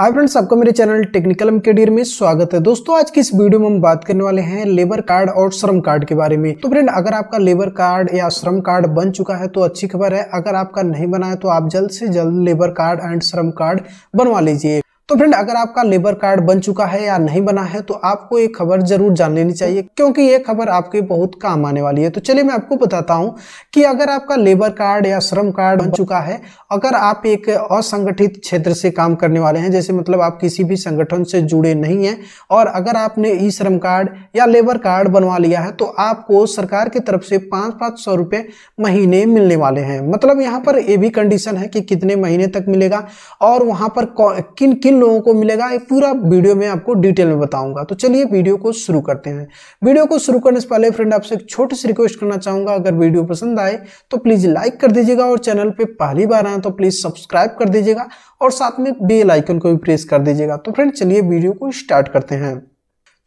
hi friends आपको मेरे channel technical M के में स्वागत है दोस्तों आज की इस वीडियो में हम बात करने वाले हैं लेबर कार्ड और श्रम कार्ड के बारे में तो फ्रेंड अगर आपका लेबर कार्ड या श्रम कार्ड बन चुका है तो अच्छी खबर है अगर आपका नहीं बना है तो आप जल्द से जल्द लेबर कार्ड एंड श्रम कार्ड बनवा लीजिए तो फ्रेंड अगर आपका लेबर कार्ड बन चुका है या नहीं बना है तो आपको ये खबर जरूर जान लेनी चाहिए क्योंकि ये खबर आपके बहुत काम आने वाली है तो चलिए मैं आपको बताता हूँ कि अगर आपका लेबर कार्ड या श्रम कार्ड बन चुका है अगर आप एक असंगठित क्षेत्र से काम करने वाले हैं जैसे मतलब आप किसी भी संगठन से जुड़े नहीं हैं और अगर आपने ई श्रम कार्ड या लेबर कार्ड बनवा लिया है तो आपको सरकार की तरफ से पाँच पाँच सौ रुपये महीने मिलने वाले हैं मतलब यहाँ पर ये भी कंडीशन है कि कितने महीने तक मिलेगा और वहाँ पर किन किन लोगों को मिलेगा ये पूरा वीडियो में आपको डिटेल में बताऊंगा तो चलिए वीडियो को शुरू करते हैं वीडियो को शुरू करने से पहले फ्रेंड आपसे एक छोटी सी रिक्वेस्ट करना चाहूंगा अगर वीडियो पसंद आए तो प्लीज लाइक कर दीजिएगा और चैनल पर पहली बार आए तो प्लीज सब्सक्राइब कर दीजिएगा और साथ में बेल आइकन को भी प्रेस कर दीजिएगा तो फ्रेंड चलिए वीडियो को स्टार्ट करते हैं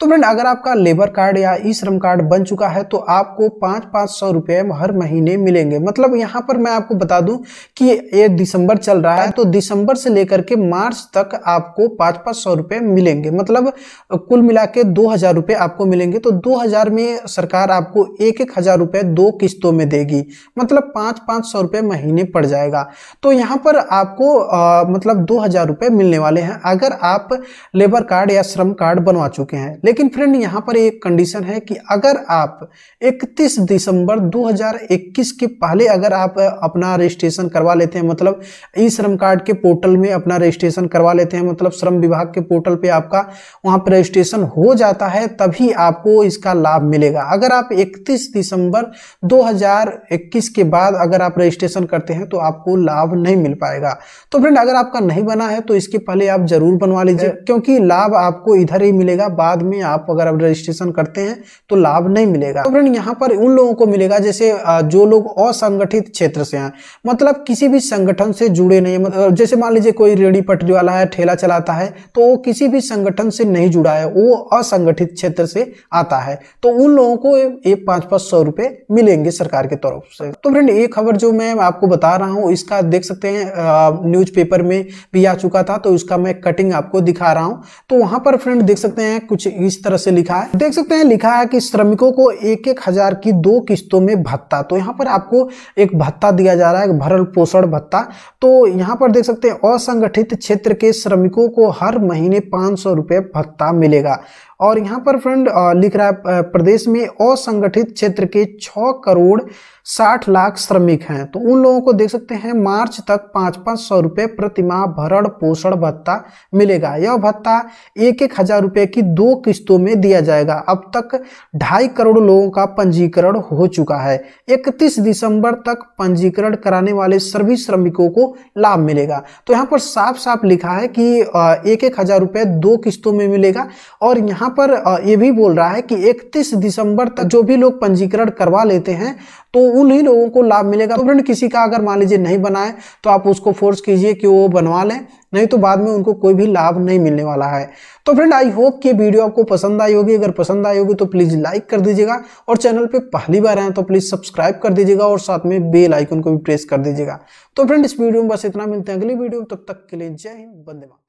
तो फ्रेंड अगर आपका लेबर कार्ड या ई श्रम कार्ड बन चुका है तो आपको पाँच पाँच सौ रुपये हर महीने मिलेंगे मतलब यहाँ पर मैं आपको बता दूं कि ये दिसंबर चल रहा है तो दिसंबर से लेकर के मार्च तक आपको पाँच पाँच सौ रुपये मिलेंगे मतलब कुल मिला के दो हज़ार रुपये आपको मिलेंगे तो दो हज़ार में सरकार आपको एक एक हज़ार रुपये दो किस्तों में देगी मतलब पाँच पाँच सौ रुपये महीने पड़ जाएगा तो यहाँ पर आपको आ, मतलब दो हज़ार रुपये मिलने वाले हैं अगर आप लेबर कार्ड या श्रम कार्ड बनवा चुके हैं लेकिन फ्रेंड यहाँ पर एक कंडीशन है कि अगर आप 31 दिसंबर 2021 के पहले अगर आप अपना रजिस्ट्रेशन करवा लेते हैं मतलब ई श्रम कार्ड के पोर्टल में अपना रजिस्ट्रेशन करवा लेते हैं मतलब श्रम विभाग के पोर्टल पे आपका वहाँ पर रजिस्ट्रेशन हो जाता है तभी आपको इसका लाभ मिलेगा अगर आप इकतीस दिसंबर दो के बाद अगर आप रजिस्ट्रेशन करते हैं तो आपको लाभ नहीं मिल पाएगा तो फ्रेंड अगर आपका नहीं बना है तो इसके पहले आप जरूर बनवा लीजिए क्योंकि लाभ आपको इधर ही मिलेगा बाद में में आप अगर अब रजिस्ट्रेशन करते हैं तो लाभ नहीं मिलेगा तो फ्रेंड यहाँ पर उन लोगों को मिलेगा जैसे जो लोग असंगठित क्षेत्र से हैं मतलब किसी भी संगठन से जुड़े नहीं है मतलब जैसे मान लीजिए कोई रेडी पटरी वाला है ठेला चलाता है तो वो किसी भी संगठन से नहीं जुड़ा है वो असंगठित क्षेत्र से आता है तो उन लोगों को एक पाँच पाँच सौ रुपये मिलेंगे सरकार की तरफ से तो फ्रेंड ये खबर जो मैं आपको बता रहा हूँ इसका देख सकते हैं न्यूज़पेपर में भी आ चुका था तो इसका मैं कटिंग आपको दिखा रहा हूँ तो वहाँ पर फ्रेंड देख सकते हैं कुछ इस तरह से लिखा है देख सकते हैं लिखा है कि श्रमिकों को एक एक हजार की दो किस्तों में भत्ता तो यहाँ पर आपको एक भत्ता दिया जा रहा है भरण पोषण भत्ता तो यहाँ पर देख सकते हैं असंगठित क्षेत्र के श्रमिकों को हर महीने पाँच सौ भत्ता मिलेगा और यहाँ पर फ्रेंड लिख रहा है प्रदेश में असंगठित क्षेत्र के छ करोड़ साठ लाख श्रमिक हैं तो उन लोगों को देख सकते हैं मार्च तक पाँच पाँच सौ रुपये प्रतिमाह भरण पोषण भत्ता मिलेगा यह भत्ता एक एक हजार रुपये की दो किस्त किस्तों में दिया जाएगा अब तक ढाई करोड़ लोगों का पंजीकरण हो चुका है 31 दिसंबर तक पंजीकरण कराने वाले सभी श्रमिकों को लाभ मिलेगा तो यहाँ पर साफ साफ लिखा है कि एक एक हजार रुपए दो किस्तों में मिलेगा और यहाँ पर ये भी बोल रहा है कि 31 दिसंबर तक जो भी लोग पंजीकरण करवा लेते हैं तो उन्हीं लोगों को लाभ मिलेगा तो किसी का अगर मान लीजिए नहीं बनाए तो आप उसको फोर्स कीजिए कि वो बनवा लें नहीं तो बाद में उनको कोई भी लाभ नहीं मिलने वाला है तो फ्रेंड आई होप कि वीडियो आपको पसंद आई होगी अगर पसंद आई होगी तो प्लीज़ लाइक कर दीजिएगा और चैनल पे पहली बार आए तो प्लीज़ सब्सक्राइब कर दीजिएगा और साथ में बेल आइकन को भी प्रेस कर दीजिएगा तो फ्रेंड इस वीडियो में बस इतना मिलते हैं अगली वीडियो तब तक के लिए जय हिंद बंदे